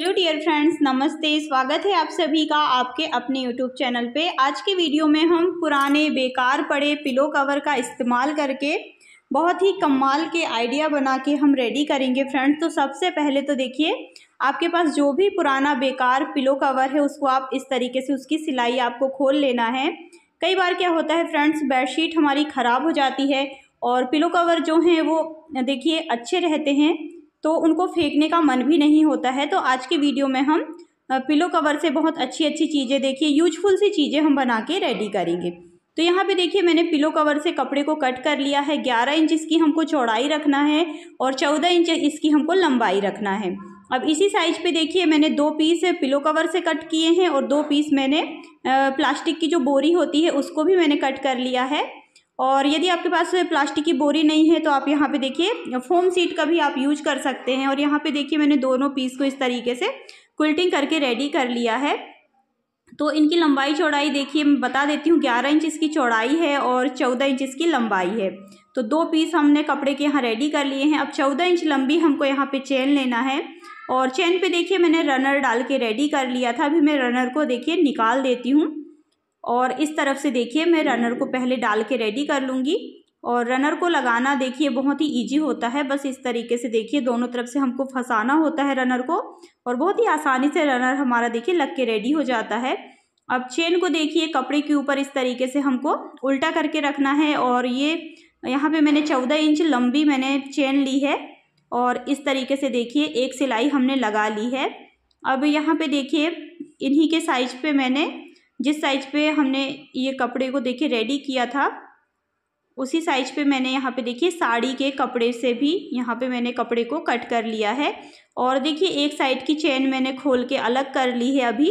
hello dear friends नमस्ते स्वागत है आप सभी का आपके अपने यूट्यूब चैनल पे आज के वीडियो में हम पुराने बेकार पड़े पिलो कवर का इस्तेमाल करके बहुत ही कमाल के आइडिया बना के हम रेडी करेंगे फ्रेंड्स तो सबसे पहले तो देखिए आपके पास जो भी पुराना बेकार पिलो कवर है उसको आप इस तरीके से उसकी सिलाई आपको खोल लेना है कई बार क्या होता है फ्रेंड्स बेडशीट हमारी ख़राब हो जाती है और पिलो कवर जो हैं वो देखिए अच्छे रहते हैं तो उनको फेंकने का मन भी नहीं होता है तो आज के वीडियो में हम पिलो कवर से बहुत अच्छी अच्छी चीज़ें देखिए यूजफुल सी चीज़ें हम बना के रेडी करेंगे तो यहाँ पे देखिए मैंने पिलो कवर से कपड़े को कट कर लिया है ग्यारह इंच इसकी हमको चौड़ाई रखना है और चौदह इंच इसकी हमको लंबाई रखना है अब इसी साइज पे देखिए मैंने दो पीस पिलो कवर से कट किए हैं और दो पीस मैंने प्लास्टिक की जो बोरी होती है उसको भी मैंने कट कर लिया है और यदि आपके पास प्लास्टिक की बोरी नहीं है तो आप यहाँ पे देखिए फोम सीट का भी आप यूज कर सकते हैं और यहाँ पे देखिए मैंने दोनों पीस को इस तरीके से क्विल्टिंग करके रेडी कर लिया है तो इनकी लंबाई चौड़ाई देखिए मैं बता देती हूँ ग्यारह इंच इसकी चौड़ाई है और चौदह इंच इसकी लंबाई है तो दो पीस हमने कपड़े के यहाँ रेडी कर लिए हैं अब चौदह इंच लंबी हमको यहाँ पे चेन लेना है और चेन पे देखिए मैंने रनर डाल के रेडी कर लिया था अभी मैं रनर को देखिए निकाल देती हूँ और इस तरफ से देखिए मैं रनर को पहले डाल के रेडी कर लूँगी और रनर को लगाना देखिए बहुत ही इजी होता है बस इस तरीके से देखिए दोनों तरफ से हमको फंसाना होता है रनर को और बहुत ही आसानी से रनर हमारा देखिए लग के रेडी हो जाता है अब चेन को देखिए कपड़े के ऊपर इस तरीके से हमको उल्टा करके रखना है और ये यहाँ पे मैंने चौदह इंच लंबी मैंने चेन ली है और इस तरीके से देखिए एक सिलाई हमने लगा ली है अब यहाँ पर देखिए इन्हीं के साइज पर मैंने जिस साइज पे हमने ये कपड़े को देखिए रेडी किया था उसी साइज पे मैंने यहाँ पे देखिए साड़ी के कपड़े से भी यहाँ पे मैंने कपड़े को कट कर लिया है और देखिए एक साइड की चेन मैंने खोल के अलग कर ली है अभी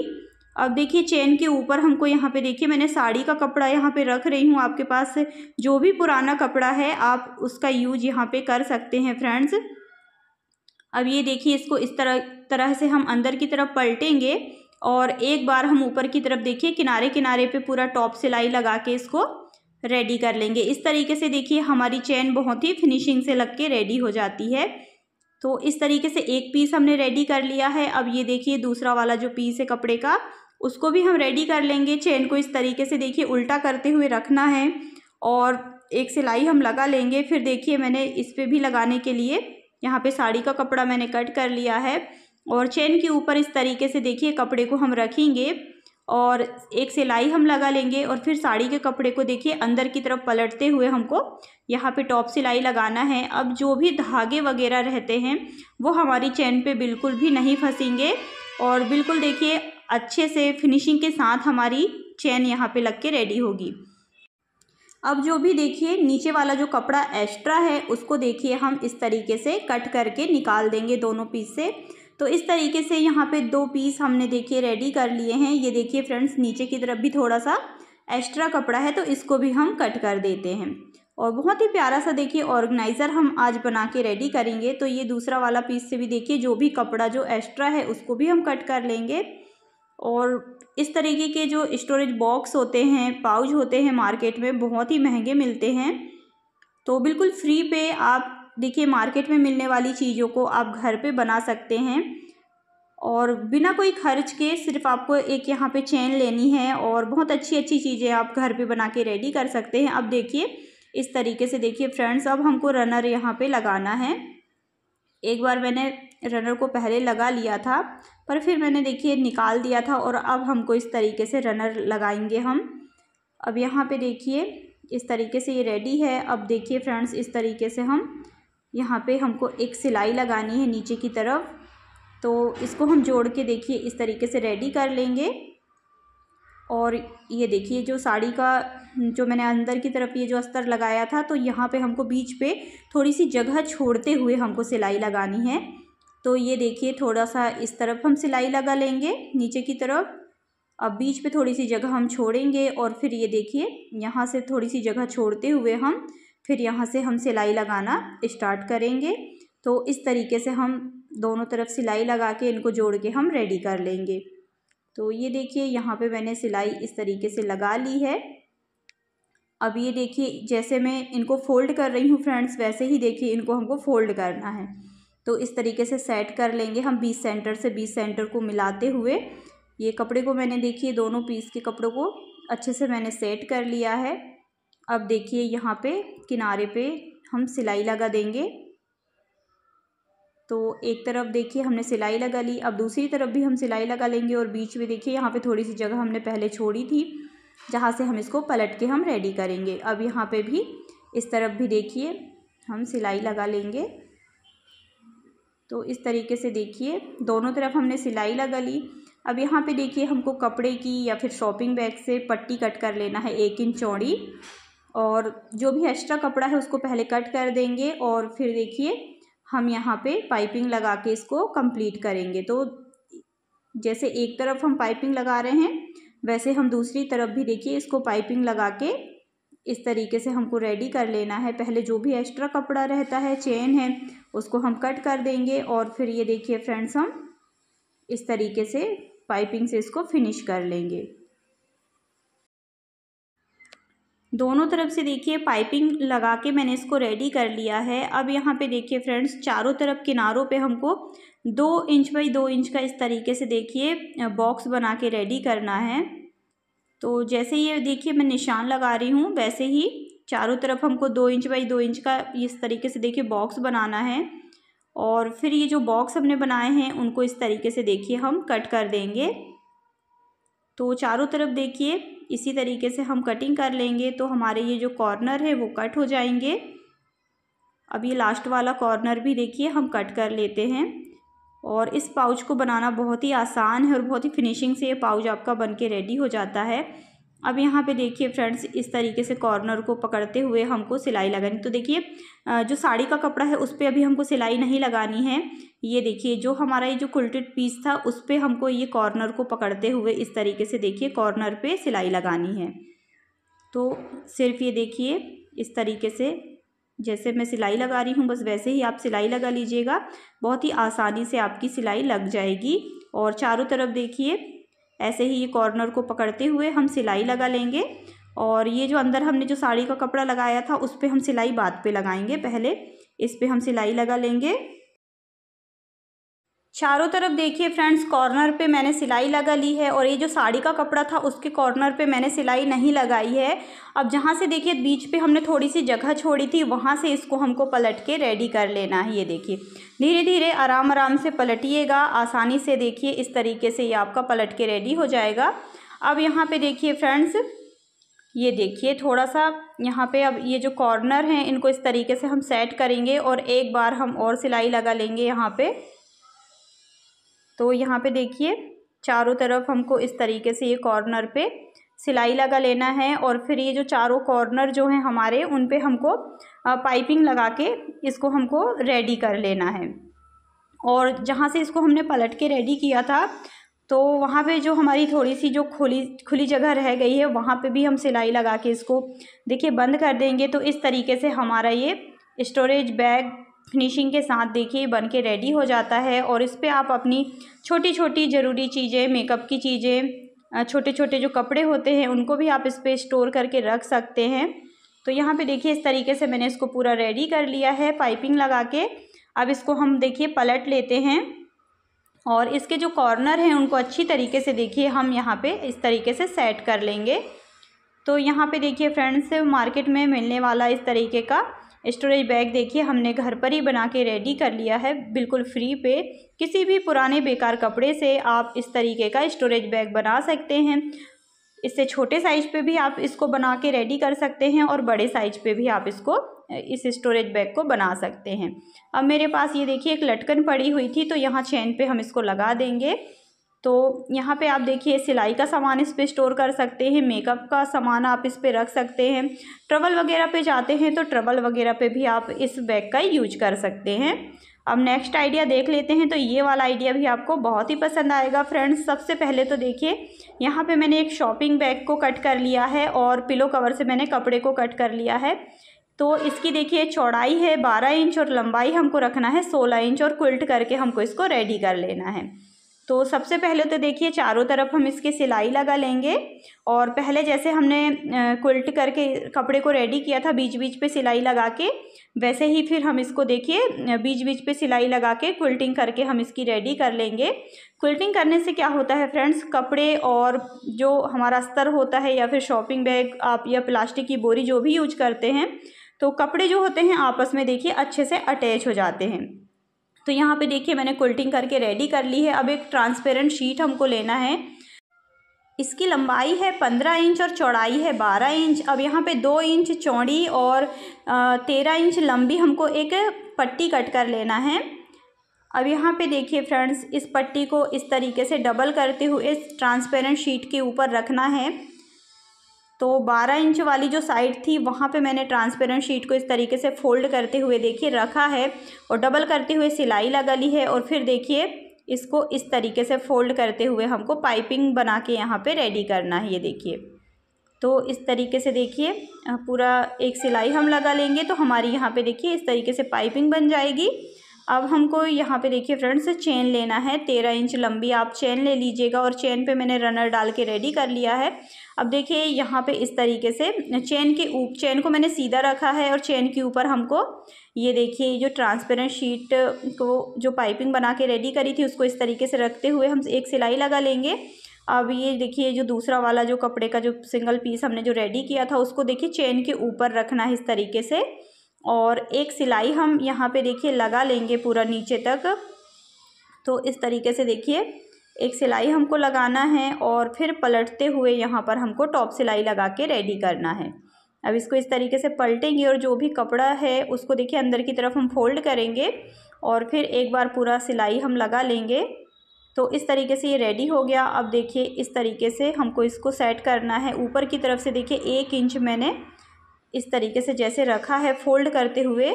अब देखिए चेन के ऊपर हमको यहाँ पे देखिए मैंने साड़ी का कपड़ा यहाँ पे रख रही हूँ आपके पास जो भी पुराना कपड़ा है आप उसका यूज यहाँ पे कर सकते हैं फ्रेंड्स अब ये देखिए इसको इस तरह तरह से हम अंदर की तरफ पलटेंगे और एक बार हम ऊपर की तरफ देखिए किनारे किनारे पे पूरा टॉप सिलाई लगा के इसको रेडी कर लेंगे इस तरीके से देखिए हमारी चैन बहुत ही फिनिशिंग से लग के रेडी हो जाती है तो इस तरीके से एक पीस हमने रेडी कर लिया है अब ये देखिए दूसरा वाला जो पीस है कपड़े का उसको भी हम रेडी कर लेंगे चेन को इस तरीके से देखिए उल्टा करते हुए रखना है और एक सिलाई हम लगा लेंगे फिर देखिए मैंने इस पर भी लगाने के लिए यहाँ पे साड़ी का कपड़ा मैंने कट कर लिया है और चैन के ऊपर इस तरीके से देखिए कपड़े को हम रखेंगे और एक सिलाई हम लगा लेंगे और फिर साड़ी के कपड़े को देखिए अंदर की तरफ पलटते हुए हमको यहाँ पे टॉप सिलाई लगाना है अब जो भी धागे वगैरह रहते हैं वो हमारी चैन पे बिल्कुल भी नहीं फंसेंगे और बिल्कुल देखिए अच्छे से फिनिशिंग के साथ हमारी चैन यहाँ पे लग के रेडी होगी अब जो भी देखिए नीचे वाला जो कपड़ा एक्स्ट्रा है उसको देखिए हम इस तरीके से कट करके निकाल देंगे दोनों पीस से तो इस तरीके से यहाँ पे दो पीस हमने देखिए रेडी कर लिए हैं ये देखिए फ्रेंड्स नीचे की तरफ भी थोड़ा सा एक्स्ट्रा कपड़ा है तो इसको भी हम कट कर देते हैं और बहुत ही प्यारा सा देखिए ऑर्गेनाइज़र हम आज बना के रेडी करेंगे तो ये दूसरा वाला पीस से भी देखिए जो भी कपड़ा जो एक्स्ट्रा है उसको भी हम कट कर लेंगे और इस तरीके के जो स्टोरेज बॉक्स होते हैं पाउच होते हैं मार्केट में बहुत ही महंगे मिलते हैं तो बिल्कुल फ्री पे आप देखिए मार्केट में मिलने वाली चीज़ों को आप घर पे बना सकते हैं और बिना कोई खर्च के सिर्फ आपको एक यहाँ पे चेन लेनी है और बहुत अच्छी अच्छी चीज़ें आप घर पे बना के रेडी कर सकते हैं अब देखिए इस तरीके से देखिए फ्रेंड्स अब हमको रनर यहाँ पे लगाना है एक बार मैंने रनर को पहले लगा लिया था पर फिर मैंने देखिए निकाल दिया था और अब हमको इस तरीके से रनर लगाएंगे हम अब यहाँ पे देखिए इस तरीके से ये रेडी है अब देखिए फ्रेंड्स इस तरीके से हम यहाँ पे हमको एक सिलाई लगानी है नीचे की तरफ तो इसको हम जोड़ के देखिए इस तरीके से रेडी कर लेंगे और ये देखिए जो साड़ी का जो मैंने अंदर की तरफ ये जो अस्तर लगाया था तो यहाँ पे हमको बीच पे थोड़ी सी जगह छोड़ते हुए हमको सिलाई लगानी है तो ये देखिए थोड़ा सा इस तरफ हम सिलाई लगा लेंगे नीचे की तरफ अब बीच पे थोड़ी सी जगह हम छोड़ेंगे और फिर ये देखिए यहाँ से थोड़ी सी जगह छोड़ते हुए हम फिर यहाँ से हम सिलाई लगाना स्टार्ट करेंगे तो इस तरीके से हम दोनों तरफ सिलाई लगा के इनको जोड़ के हम रेडी कर लेंगे तो ये देखिए यहाँ पे मैंने सिलाई इस तरीके से लगा ली है अब ये देखिए जैसे मैं इनको फोल्ड कर रही हूँ फ्रेंड्स वैसे ही देखिए इनको हमको फोल्ड करना है तो इस तरीके से सेट कर लेंगे हम बीस सेंटर से बीस सेंटर को मिलाते हुए ये कपड़े को मैंने देखिए दोनों पीस के कपड़ों को अच्छे से मैंने सेट कर लिया है अब देखिए यहाँ पे किनारे पे हम सिलाई लगा देंगे तो एक तरफ देखिए हमने सिलाई लगा ली अब दूसरी तरफ भी हम सिलाई लगा लेंगे और बीच में देखिए यहाँ पे थोड़ी सी जगह हमने पहले छोड़ी थी जहाँ से हम इसको पलट के हम रेडी करेंगे अब यहाँ पे भी इस तरफ भी देखिए हम सिलाई लगा लेंगे तो इस तरीके से देखिए दोनों तरफ हमने सिलाई लगा ली अब यहाँ पे देखिए हमको कपड़े की या फिर शॉपिंग बैग से पट्टी कट कर लेना है एक इंच चौड़ी और जो भी एक्स्ट्रा कपड़ा है उसको पहले कट कर देंगे और फिर देखिए हम यहाँ पे पाइपिंग लगा के इसको कंप्लीट करेंगे तो जैसे एक तरफ हम पाइपिंग लगा रहे हैं वैसे हम दूसरी तरफ भी देखिए इसको पाइपिंग लगा के इस तरीके से हमको रेडी कर लेना है पहले जो भी एक्स्ट्रा कपड़ा रहता है चेन है उसको हम कट कर देंगे और फिर ये देखिए फ्रेंड्स हम इस तरीके से पाइपिंग से इसको फिनिश कर लेंगे दोनों तरफ से देखिए पाइपिंग लगा के मैंने इसको रेडी कर लिया है अब यहाँ पे देखिए फ्रेंड्स चारों तरफ किनारों पे हमको दो इंच बाई दो इंच का इस तरीके से देखिए बॉक्स बना के रेडी करना है तो जैसे ये देखिए मैं निशान लगा रही हूँ वैसे ही चारों तरफ हमको दो इंच बाई दो इंच का इस तरीके से देखिए बॉक्स बनाना है और फिर ये जो बॉक्स हमने बनाए हैं उनको इस तरीके से देखिए हम कट कर देंगे तो चारों तरफ देखिए इसी तरीके से हम कटिंग कर लेंगे तो हमारे ये जो कॉर्नर है वो कट हो जाएंगे अब ये लास्ट वाला कॉर्नर भी देखिए हम कट कर लेते हैं और इस पाउच को बनाना बहुत ही आसान है और बहुत ही फिनिशिंग से ये पाउच आपका बन के रेडी हो जाता है अब यहाँ पे देखिए फ्रेंड्स इस तरीके से कॉर्नर को पकड़ते हुए हमको सिलाई लगानी तो देखिए जो साड़ी का कपड़ा है उस पर अभी हमको सिलाई नहीं लगानी है ये देखिए जो हमारा ये जो कुल्टेड पीस था उस पर हमको ये कॉर्नर को पकड़ते हुए इस तरीके से देखिए कॉर्नर पे सिलाई लगानी है तो सिर्फ ये देखिए इस तरीके से जैसे मैं सिलाई लगा रही हूँ बस वैसे ही आप सिलाई लगा लीजिएगा बहुत ही आसानी से आपकी सिलाई लग जाएगी और चारों तरफ देखिए ऐसे ही ये कॉर्नर को पकड़ते हुए हम सिलाई लगा लेंगे और ये जो अंदर हमने जो साड़ी का कपड़ा लगाया था उस पर हम सिलाई बाद पे लगाएंगे पहले इस पर हम सिलाई लगा लेंगे चारों तरफ देखिए फ्रेंड्स कॉर्नर पे मैंने सिलाई लगा ली है और ये जो साड़ी का कपड़ा था उसके कॉर्नर पे मैंने सिलाई नहीं लगाई है अब जहाँ से देखिए बीच पे हमने थोड़ी सी जगह छोड़ी थी वहाँ से इसको हमको पलट के रेडी कर लेना है ये देखिए धीरे धीरे आराम आराम से पलटिएगा आसानी से देखिए इस तरीके से ये आपका पलट के रेडी हो जाएगा अब यहाँ पर देखिए फ्रेंड्स ये देखिए थोड़ा सा यहाँ पे अब ये जो कॉर्नर हैं इनको इस तरीके से हम सेट करेंगे और एक बार हम और सिलाई लगा लेंगे यहाँ पे तो यहाँ पे देखिए चारों तरफ हमको इस तरीके से ये कॉर्नर पे सिलाई लगा लेना है और फिर ये जो चारों कॉर्नर जो हैं हमारे उन पे हमको पाइपिंग लगा के इसको हमको रेडी कर लेना है और जहाँ से इसको हमने पलट के रेडी किया था तो वहाँ पे जो हमारी थोड़ी सी जो खुली खुली जगह रह गई है वहाँ पे भी हम सिलाई लगा के इसको देखिए बंद कर देंगे तो इस तरीके से हमारा ये स्टोरेज बैग फिनिशिंग के साथ देखिए बन के रेडी हो जाता है और इस पर आप अपनी छोटी छोटी ज़रूरी चीज़ें मेकअप की चीज़ें छोटे छोटे जो कपड़े होते हैं उनको भी आप इस पर स्टोर करके रख सकते हैं तो यहाँ पे देखिए इस तरीके से मैंने इसको पूरा रेडी कर लिया है पाइपिंग लगा के अब इसको हम देखिए पलट लेते हैं और इसके जो कॉर्नर हैं उनको अच्छी तरीके से देखिए हम यहाँ पे इस तरीके से सेट कर लेंगे तो यहाँ पे देखिए फ्रेंड्स मार्केट में मिलने वाला इस तरीके का स्टोरेज बैग देखिए हमने घर पर ही बना के रेडी कर लिया है बिल्कुल फ्री पे किसी भी पुराने बेकार कपड़े से आप इस तरीके का स्टोरेज बैग बना सकते हैं इससे छोटे साइज पे भी आप इसको बना के रेडी कर सकते हैं और बड़े साइज पे भी आप इसको इस स्टोरेज बैग को बना सकते हैं अब मेरे पास ये देखिए एक लटकन पड़ी हुई थी तो यहाँ चैन पे हम इसको लगा देंगे तो यहाँ पे आप देखिए सिलाई का सामान इस पर स्टोर कर सकते हैं मेकअप का सामान आप इस पर रख सकते हैं ट्रबल वगैरह पे जाते हैं तो ट्रबल वगैरह पे भी आप इस बैग का यूज कर सकते हैं अब नेक्स्ट आइडिया देख लेते हैं तो ये वाला आइडिया भी आपको बहुत ही पसंद आएगा फ्रेंड्स सबसे पहले तो देखिए यहाँ पे मैंने एक शॉपिंग बैग को कट कर लिया है और पिलो कवर से मैंने कपड़े को कट कर लिया है तो इसकी देखिए चौड़ाई है बारह इंच और लंबाई हमको रखना है सोलह इंच और क्विल्ट करके हमको इसको रेडी कर लेना है तो सबसे पहले तो देखिए चारों तरफ हम इसके सिलाई लगा लेंगे और पहले जैसे हमने कुल्ट करके कपड़े को रेडी किया था बीच बीच पे सिलाई लगा के वैसे ही फिर हम इसको देखिए बीच बीच पे सिलाई लगा के क्विल्टिंग करके हम इसकी रेडी कर लेंगे क्विल्टिंग करने से क्या होता है फ्रेंड्स कपड़े और जो हमारा स्तर होता है या फिर शॉपिंग बैग आप या प्लास्टिक की बोरी जो भी यूज करते हैं तो कपड़े जो होते हैं आपस में देखिए अच्छे से अटैच हो जाते हैं तो यहाँ पे देखिए मैंने कुल्टिंग करके रेडी कर ली है अब एक ट्रांसपेरेंट शीट हमको लेना है इसकी लंबाई है पंद्रह इंच और चौड़ाई है बारह इंच अब यहाँ पे दो इंच चौड़ी और तेरह इंच लंबी हमको एक पट्टी कट कर लेना है अब यहाँ पे देखिए फ्रेंड्स इस पट्टी को इस तरीके से डबल करते हुए इस ट्रांसपेरेंट शीट के ऊपर रखना है तो 12 इंच वाली जो साइड थी वहाँ पे मैंने ट्रांसपेरेंट शीट को इस तरीके से फोल्ड करते हुए देखिए रखा है और डबल करते हुए सिलाई लगा ली है और फिर देखिए इसको इस तरीके से फोल्ड करते हुए हमको पाइपिंग बना के यहाँ पे रेडी करना है ये देखिए तो इस तरीके से देखिए पूरा एक सिलाई हम लगा लेंगे तो हमारी यहाँ पे देखिए इस तरीके से पाइपिंग बन जाएगी अब हमको यहाँ पे देखिए फ्रेंड्स चेन लेना है तेरह इंच लंबी आप चेन ले लीजिएगा और चेन पे मैंने रनर डाल के रेडी कर लिया है अब देखिए यहाँ पे इस तरीके से चेन के ऊप चेन को मैंने सीधा रखा है और चेन के ऊपर हमको ये देखिए जो ट्रांसपेरेंट शीट को जो पाइपिंग बना के रेडी करी थी उसको इस तरीके से रखते हुए हम एक सिलाई लगा लेंगे अब ये देखिए जो दूसरा वाला जो कपड़े का जो सिंगल पीस हमने जो रेडी किया था उसको देखिए चेन के ऊपर रखना है इस तरीके से और एक सिलाई हम यहाँ पे देखिए लगा लेंगे पूरा नीचे तक तो इस तरीके से देखिए एक सिलाई हमको लगाना है और फिर पलटते हुए यहाँ पर हमको टॉप सिलाई लगा के रेडी करना है अब इसको इस तरीके से पलटेंगे और जो भी कपड़ा है उसको देखिए अंदर की तरफ हम फोल्ड करेंगे और फिर एक बार पूरा सिलाई हम लगा लेंगे तो इस तरीके से ये रेडी हो गया अब देखिए इस तरीके से हमको इसको सेट करना है ऊपर की तरफ से देखिए एक इंच मैंने इस तरीके से जैसे रखा है फोल्ड करते हुए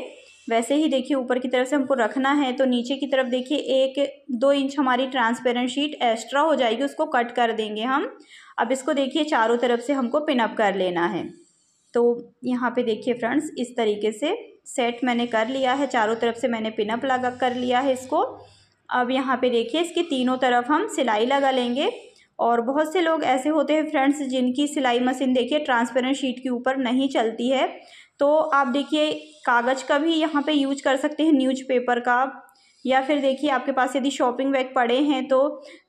वैसे ही देखिए ऊपर की तरफ से हमको रखना है तो नीचे की तरफ देखिए एक दो इंच हमारी ट्रांसपेरेंट शीट एक्स्ट्रा हो जाएगी उसको कट कर देंगे हम अब इसको देखिए चारों तरफ से हमको पिनअप कर लेना है तो यहाँ पे देखिए फ्रेंड्स इस तरीके से सेट मैंने कर लिया है चारों तरफ से मैंने पिनअप लगा कर लिया है इसको अब यहाँ पे देखिए इसकी तीनों तरफ हम सिलाई लगा लेंगे और बहुत से लोग ऐसे होते हैं फ्रेंड्स जिनकी सिलाई मशीन देखिए ट्रांसपेरेंट शीट के ऊपर नहीं चलती है तो आप देखिए कागज़ का भी यहाँ पे यूज कर सकते हैं न्यूज़पेपर का या फिर देखिए आपके पास यदि शॉपिंग बैग पड़े हैं तो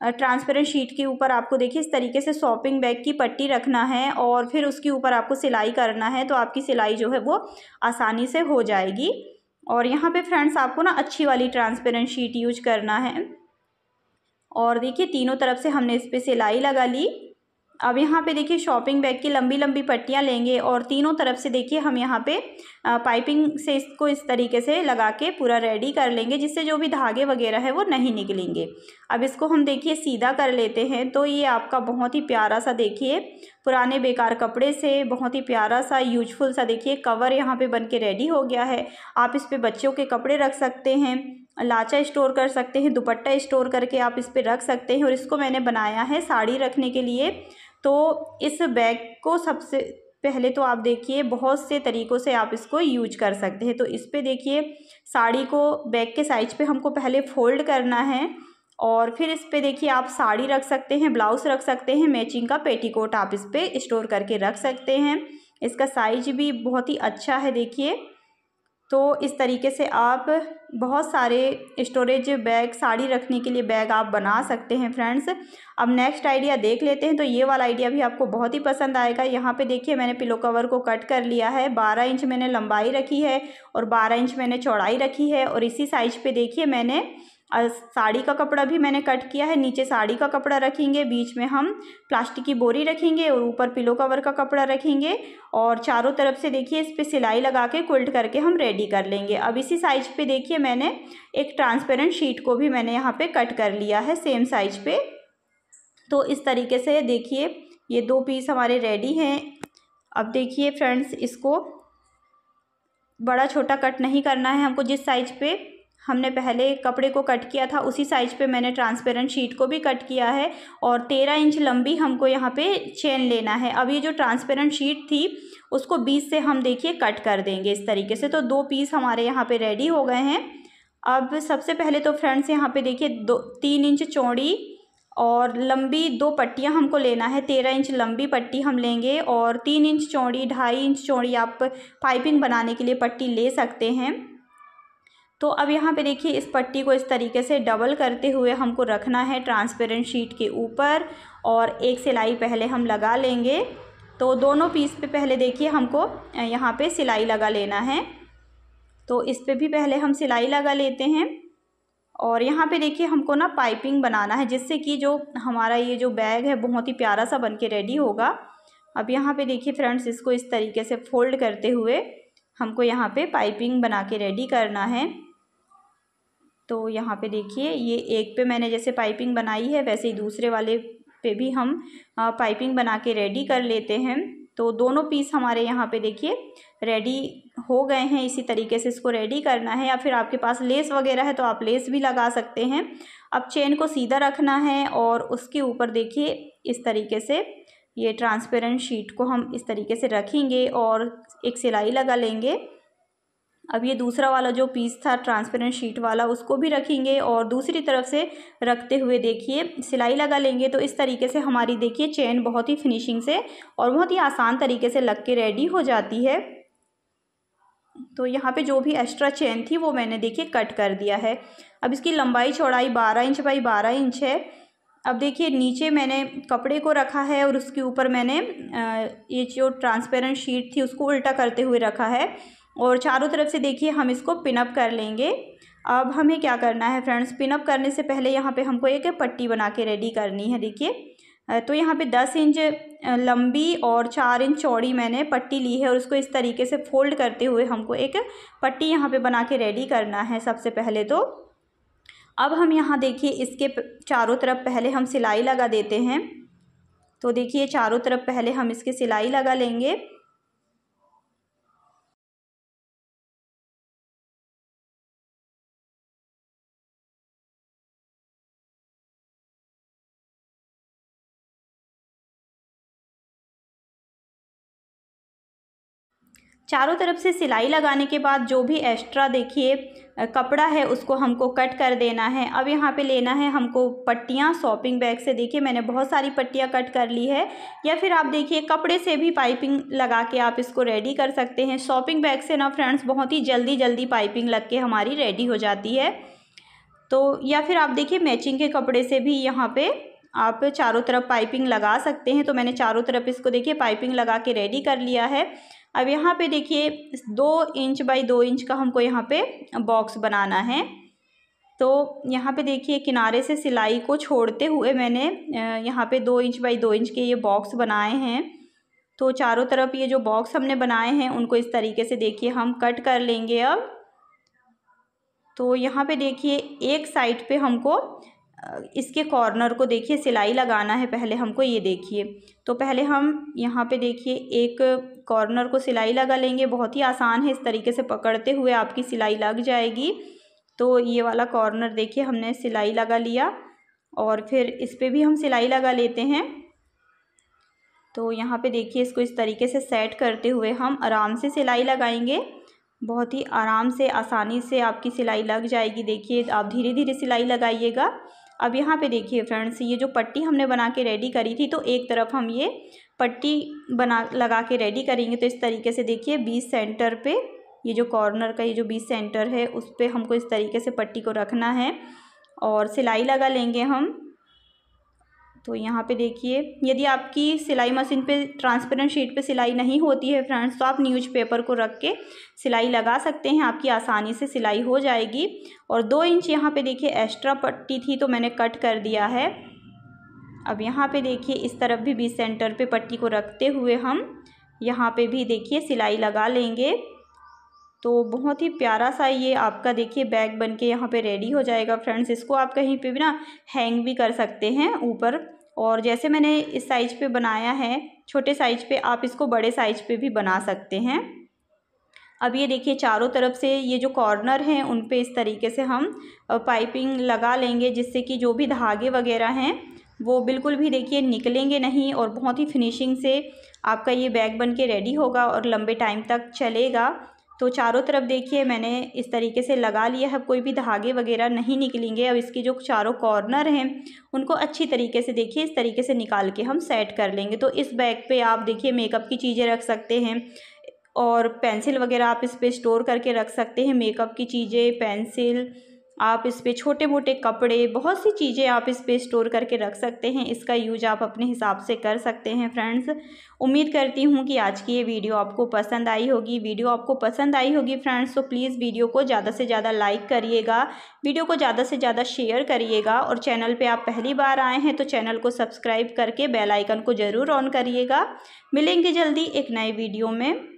ट्रांसपेरेंट शीट के ऊपर आपको देखिए इस तरीके से शॉपिंग बैग की पट्टी रखना है और फिर उसके ऊपर आपको सिलाई करना है तो आपकी सिलाई जो है वो आसानी से हो जाएगी और यहाँ पे फ्रेंड्स आपको ना अच्छी वाली ट्रांसपेरेंट शीट यूज करना है और देखिए तीनों तरफ से हमने इस पर सिलाई लगा ली अब यहाँ पे देखिए शॉपिंग बैग की लंबी लंबी पट्टियाँ लेंगे और तीनों तरफ से देखिए हम यहाँ पे पाइपिंग से इसको इस तरीके से लगा के पूरा रेडी कर लेंगे जिससे जो भी धागे वगैरह है वो नहीं निकलेंगे अब इसको हम देखिए सीधा कर लेते हैं तो ये आपका बहुत ही प्यारा सा देखिए पुराने बेकार कपड़े से बहुत ही प्यारा सा यूजफुल सा देखिए कवर यहाँ पर बन के रेडी हो गया है आप इस पर बच्चों के कपड़े रख सकते हैं लाचा स्टोर कर सकते हैं दुपट्टा स्टोर करके आप इस पर रख सकते हैं और इसको मैंने बनाया है साड़ी रखने के लिए तो इस बैग को सबसे पहले तो आप देखिए बहुत से तरीक़ों से आप इसको यूज कर सकते हैं तो इस पर देखिए साड़ी को बैग के साइज पे हमको पहले फोल्ड करना है और फिर इस पर देखिए आप साड़ी रख सकते हैं ब्लाउज़ रख सकते हैं मैचिंग का पेटीकोट आप इस पर स्टोर करके रख सकते हैं इसका साइज भी बहुत ही अच्छा है देखिए तो इस तरीके से आप बहुत सारे स्टोरेज बैग साड़ी रखने के लिए बैग आप बना सकते हैं फ्रेंड्स अब नेक्स्ट आइडिया देख लेते हैं तो ये वाला आइडिया भी आपको बहुत ही पसंद आएगा यहाँ पे देखिए मैंने पिलो कवर को कट कर लिया है 12 इंच मैंने लंबाई रखी है और 12 इंच मैंने चौड़ाई रखी है और इसी साइज पे देखिए मैंने और साड़ी का कपड़ा भी मैंने कट किया है नीचे साड़ी का कपड़ा रखेंगे बीच में हम प्लास्टिक की बोरी रखेंगे और ऊपर पिलो कवर का कपड़ा रखेंगे और चारों तरफ से देखिए इस पर सिलाई लगा के कुल्ट करके हम रेडी कर लेंगे अब इसी साइज पे देखिए मैंने एक ट्रांसपेरेंट शीट को भी मैंने यहाँ पर कट कर लिया है सेम साइज पर तो इस तरीके से देखिए ये दो पीस हमारे रेडी हैं अब देखिए फ्रेंड्स इसको बड़ा छोटा कट नहीं करना है हमको जिस साइज पे हमने पहले कपड़े को कट किया था उसी साइज़ पे मैंने ट्रांसपेरेंट शीट को भी कट किया है और तेरह इंच लंबी हमको यहाँ पे चेन लेना है अब ये जो ट्रांसपेरेंट शीट थी उसको बीस से हम देखिए कट कर देंगे इस तरीके से तो दो पीस हमारे यहाँ पे रेडी हो गए हैं अब सबसे पहले तो फ्रेंड्स यहाँ पे देखिए दो तीन इंच चौड़ी और लंबी दो पट्टियाँ हमको लेना है तेरह इंच लंबी पट्टी हम लेंगे और तीन इंच चौड़ी ढाई इंच चौड़ी आप पाइपिंग बनाने के लिए पट्टी ले सकते हैं तो अब यहाँ पे देखिए इस पट्टी को इस तरीके से डबल करते हुए हमको रखना है ट्रांसपेरेंट शीट के ऊपर और एक सिलाई पहले हम लगा लेंगे तो दोनों पीस पे पहले देखिए हमको यहाँ पे सिलाई लगा लेना है तो इस पर भी पहले हम सिलाई लगा लेते हैं और यहाँ पे देखिए हमको ना पाइपिंग बनाना है जिससे कि जो हमारा ये जो बैग है बहुत ही प्यारा सा बन के रेडी होगा अब यहाँ पे देखिए फ्रेंड्स इसको इस तरीके से फोल्ड करते हुए हमको यहाँ पे पाइपिंग बना के रेडी करना है तो यहाँ पे देखिए ये एक पे मैंने जैसे पाइपिंग बनाई है वैसे ही दूसरे वाले पे भी हम पाइपिंग बना के रेडी कर लेते हैं तो दोनों पीस हमारे यहाँ पे देखिए रेडी हो गए हैं इसी तरीके से इसको रेडी करना है या फिर आपके पास लेस वगैरह है तो आप लेस भी लगा सकते हैं अब चेन को सीधा रखना है और उसके ऊपर देखिए इस तरीके से ये ट्रांसपेरेंट शीट को हम इस तरीके से रखेंगे और एक सिलाई लगा लेंगे अब ये दूसरा वाला जो पीस था ट्रांसपेरेंट शीट वाला उसको भी रखेंगे और दूसरी तरफ से रखते हुए देखिए सिलाई लगा लेंगे तो इस तरीके से हमारी देखिए चेन बहुत ही फिनिशिंग से और बहुत ही आसान तरीके से लग के रेडी हो जाती है तो यहाँ पे जो भी एक्स्ट्रा चेन थी वो मैंने देखिए कट कर दिया है अब इसकी लंबाई चौड़ाई बारह इंच बाई बारह इंच है अब देखिए नीचे मैंने कपड़े को रखा है और उसके ऊपर मैंने ये जो ट्रांसपेरेंट शीट थी उसको उल्टा करते हुए रखा है और चारों तरफ से देखिए हम इसको पिनअप कर लेंगे अब हमें क्या करना है फ्रेंड्स पिनअप करने से पहले यहाँ पे हमको एक पट्टी बना के रेडी करनी है देखिए तो यहाँ पे दस इंच लंबी और चार इंच चौड़ी मैंने पट्टी ली है और उसको इस तरीके से फोल्ड करते हुए हमको एक पट्टी यहाँ पे बना के रेडी करना है सबसे पहले तो अब हम यहाँ देखिए इसके चारों तरफ पहले हम सिलाई लगा देते हैं तो देखिए चारों तरफ पहले हम इसकी सिलाई लगा लेंगे चारों तरफ से सिलाई लगाने के बाद जो भी एक्स्ट्रा देखिए कपड़ा है उसको हमको कट कर देना है अब यहाँ पे लेना है हमको पट्टियाँ शॉपिंग बैग से देखिए मैंने बहुत सारी पट्टियाँ कट कर ली है या फिर आप देखिए कपड़े से भी पाइपिंग लगा के आप इसको रेडी कर सकते हैं शॉपिंग बैग से ना फ्रेंड्स बहुत ही जल्दी जल्दी पाइपिंग लग के हमारी रेडी हो जाती है तो या फिर आप देखिए मैचिंग के कपड़े से भी यहाँ पर आप चारों तरफ पाइपिंग लगा सकते हैं तो मैंने चारों तरफ इसको देखिए पाइपिंग लगा के रेडी कर लिया है अब यहाँ पे देखिए दो इंच बाई दो इंच का हमको यहाँ पे बॉक्स बनाना है तो यहाँ पे देखिए किनारे से सिलाई को छोड़ते हुए मैंने यहाँ पे दो इंच बाई दो इंच के ये बॉक्स बनाए हैं तो चारों तरफ ये जो बॉक्स हमने बनाए हैं उनको इस तरीके से देखिए हम कट कर लेंगे अब तो यहाँ पे देखिए एक साइड पे हमको इसके कॉर्नर को देखिए सिलाई लगाना है पहले हमको ये देखिए तो पहले हम यहाँ पे देखिए एक कॉर्नर को सिलाई लगा लेंगे बहुत ही आसान है इस तरीके से पकड़ते हुए आपकी सिलाई लग जाएगी तो ये वाला कॉर्नर देखिए हमने सिलाई लगा लिया और फिर इस पर भी हम सिलाई लगा लेते हैं तो यहाँ पे देखिए इसको इस तरीके से सेट करते हुए हम आराम से सिलाई लगाएंगे बहुत ही आराम से आसानी से आपकी सिलाई लग जाएगी देखिए आप धीरे धीरे सिलाई लगाइएगा अब यहाँ पे देखिए फ्रेंड्स ये जो पट्टी हमने बना के रेडी करी थी तो एक तरफ हम ये पट्टी बना लगा के रेडी करेंगे तो इस तरीके से देखिए बीस सेंटर पे ये जो कॉर्नर का ये जो बीस सेंटर है उस पर हमको इस तरीके से पट्टी को रखना है और सिलाई लगा लेंगे हम तो यहाँ पे देखिए यदि आपकी सिलाई मशीन पे ट्रांसपेरेंट शीट पे सिलाई नहीं होती है फ्रेंड्स तो आप न्यूज़पेपर को रख के सिलाई लगा सकते हैं आपकी आसानी से सिलाई हो जाएगी और दो इंच यहाँ पे देखिए एक्स्ट्रा पट्टी थी तो मैंने कट कर दिया है अब यहाँ पे देखिए इस तरफ भी बीस सेंटर पर पट्टी को रखते हुए हम यहाँ पर भी देखिए सिलाई लगा लेंगे तो बहुत ही प्यारा सा ये आपका देखिए बैग बन के यहाँ पर रेडी हो जाएगा फ्रेंड्स इसको आप कहीं पे भी ना हैंग भी कर सकते हैं ऊपर और जैसे मैंने इस साइज पे बनाया है छोटे साइज पे आप इसको बड़े साइज पे भी बना सकते हैं अब ये देखिए चारों तरफ से ये जो कॉर्नर हैं उन पे इस तरीके से हम पाइपिंग लगा लेंगे जिससे कि जो भी धागे वगैरह हैं वो बिल्कुल भी देखिए निकलेंगे नहीं और बहुत ही फिनिशिंग से आपका ये बैग बन के रेडी होगा और लंबे टाइम तक चलेगा तो चारों तरफ देखिए मैंने इस तरीके से लगा लिया है कोई भी धागे वगैरह नहीं निकलेंगे अब इसकी जो चारों कॉर्नर हैं उनको अच्छी तरीके से देखिए इस तरीके से निकाल के हम सेट कर लेंगे तो इस बैग पे आप देखिए मेकअप की चीज़ें रख सकते हैं और पेंसिल वगैरह आप इस पर स्टोर करके रख सकते हैं मेकअप की चीज़ें पेंसिल आप इस पर छोटे मोटे कपड़े बहुत सी चीज़ें आप इस पर स्टोर करके रख सकते हैं इसका यूज आप अपने हिसाब से कर सकते हैं फ्रेंड्स उम्मीद करती हूँ कि आज की ये वीडियो आपको पसंद आई होगी वीडियो आपको पसंद आई होगी फ्रेंड्स तो प्लीज़ वीडियो को ज़्यादा से ज़्यादा लाइक करिएगा वीडियो को ज़्यादा से ज़्यादा शेयर करिएगा और चैनल पर आप पहली बार आए हैं तो चैनल को सब्सक्राइब करके बेलाइकन को ज़रूर ऑन करिएगा मिलेंगे जल्दी एक नए वीडियो में